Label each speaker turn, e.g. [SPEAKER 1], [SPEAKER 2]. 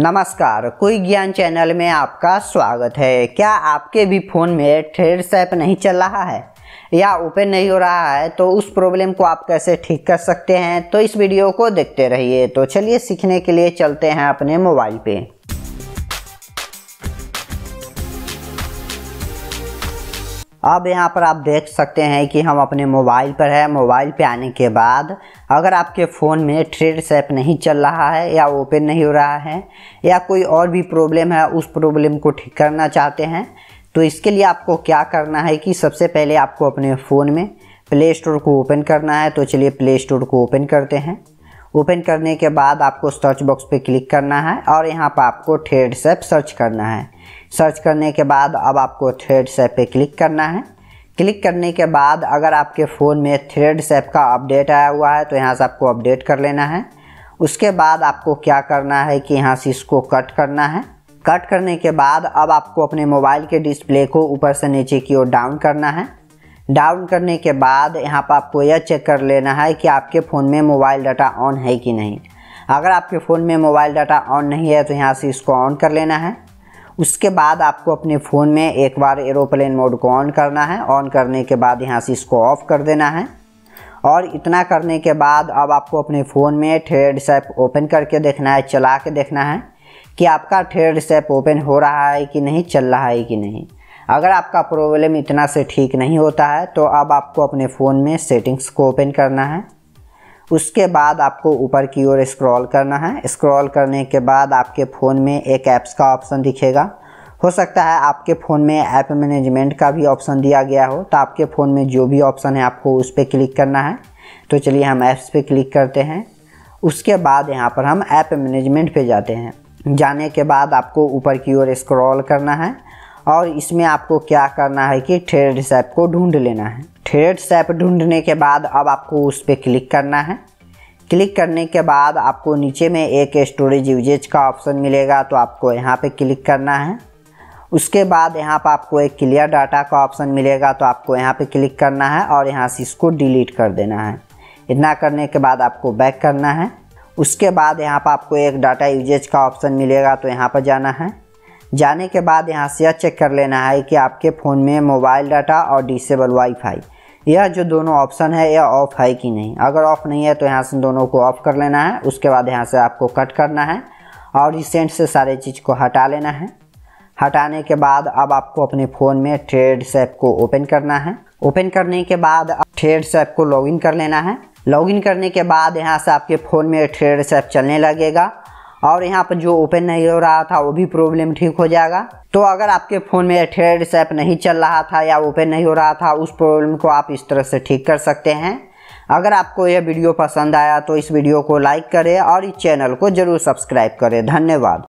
[SPEAKER 1] नमस्कार कोई ज्ञान चैनल में आपका स्वागत है क्या आपके भी फ़ोन में ठेर सैप नहीं चल रहा है या ओपन नहीं हो रहा है तो उस प्रॉब्लम को आप कैसे ठीक कर सकते हैं तो इस वीडियो को देखते रहिए तो चलिए सीखने के लिए चलते हैं अपने मोबाइल पे अब यहाँ पर आप देख सकते हैं कि हम अपने मोबाइल पर है मोबाइल पे आने के बाद अगर आपके फ़ोन में ट्रेड ऐप नहीं चल रहा है या ओपन नहीं हो रहा है या कोई और भी प्रॉब्लम है उस प्रॉब्लम को ठीक करना चाहते हैं तो इसके लिए आपको क्या करना है कि सबसे पहले आपको अपने फ़ोन में प्ले स्टोर को ओपन करना है तो चलिए प्ले स्टोर को ओपन करते हैं ओपन करने के बाद आपको सर्च बॉक्स पे क्लिक करना है और यहाँ पर आपको थ्रेड सेप सर्च करना है सर्च करने के बाद अब आपको थ्रेड सेप पे क्लिक करना है क्लिक करने के बाद अगर आपके फ़ोन में थ्रेड सेप का अपडेट आया हुआ है तो यहाँ से आपको अपडेट कर लेना है उसके बाद आपको क्या करना है कि यहाँ से इसको कट करना है कट करने के बाद अब आपको अपने मोबाइल के डिस्प्ले को ऊपर से नीचे की ओर डाउन करना है डाउन करने के बाद यहाँ पर आपको यह चेक कर लेना है कि आपके फ़ोन में मोबाइल डाटा ऑन है कि नहीं अगर आपके फ़ोन में मोबाइल डाटा ऑन नहीं है तो यहाँ से इसको ऑन कर लेना है उसके बाद आपको अपने फ़ोन में एक बार एरोप्लेन मोड को ऑन करना है ऑन करने के बाद यहाँ से इसको ऑफ़ कर देना है और इतना करने के बाद अब आपको अपने फ़ोन में थ्रेड सेप ओपन करके देखना है चला के देखना है कि आपका थ्रेड सेप ओपन हो रहा है कि नहीं चल रहा है कि नहीं अगर आपका प्रॉब्लम इतना से ठीक नहीं होता है तो अब आपको अपने फ़ोन में सेटिंग्स को ओपन करना है उसके बाद आपको ऊपर की ओर स्क्रॉल करना है स्क्रॉल करने के बाद आपके फ़ोन में एक ऐप्स का ऑप्शन दिखेगा हो सकता है आपके फ़ोन में ऐप मैनेजमेंट का भी ऑप्शन दिया गया हो तो आपके फ़ोन में जो भी ऑप्शन है आपको उस पर क्लिक करना है तो चलिए हम ऐप्स पे क्लिक करते हैं उसके बाद यहाँ पर हम ऐप मैनेजमेंट पे जाते हैं जाने के बाद आपको ऊपर की ओर स्क्रॉल करना है और इसमें आपको क्या करना है कि थ्रेड सैप को ढूंढ लेना है थ्रेड सैप ढूंढने के बाद अब आपको उस पर क्लिक करना है क्लिक करने के बाद आपको नीचे में एक स्टोरेज यूजेज का ऑप्शन मिलेगा तो आपको यहाँ पे क्लिक करना है उसके बाद यहाँ पर आपको एक क्लियर डाटा का ऑप्शन मिलेगा तो आपको यहाँ पे क्लिक करना है और यहाँ से इसको डिलीट कर देना है इतना करने के बाद आपको बैक करना है उसके बाद यहाँ पर आपको एक डाटा यूजेज का ऑप्शन मिलेगा तो यहाँ पर जाना है जाने के बाद यहाँ से यह चेक कर लेना है कि आपके फ़ोन में मोबाइल डाटा और डिसेबल वाईफाई यह जो दोनों ऑप्शन है यह ऑफ़ है कि नहीं अगर ऑफ़ नहीं है तो यहाँ से दोनों को ऑफ़ कर लेना है उसके बाद यहाँ से आपको कट करना है और रिसेंट से सारे चीज़ को हटा लेना है हटाने के बाद अब आपको अपने फ़ोन में ट्रेड्स ऐप को ओपन करना है ओपन करने के बाद ट्रेड्स ऐप को लॉगिन कर लेना है लॉगिन करने के बाद यहाँ से आपके फ़ोन में ट्रेड्स ऐप चलने लगेगा और यहाँ पर जो ओपन नहीं हो रहा था वो भी प्रॉब्लम ठीक हो जाएगा तो अगर आपके फ़ोन में थ्रेड्स ऐप नहीं चल रहा था या ओपन नहीं हो रहा था उस प्रॉब्लम को आप इस तरह से ठीक कर सकते हैं अगर आपको यह वीडियो पसंद आया तो इस वीडियो को लाइक करें और इस चैनल को ज़रूर सब्सक्राइब करें धन्यवाद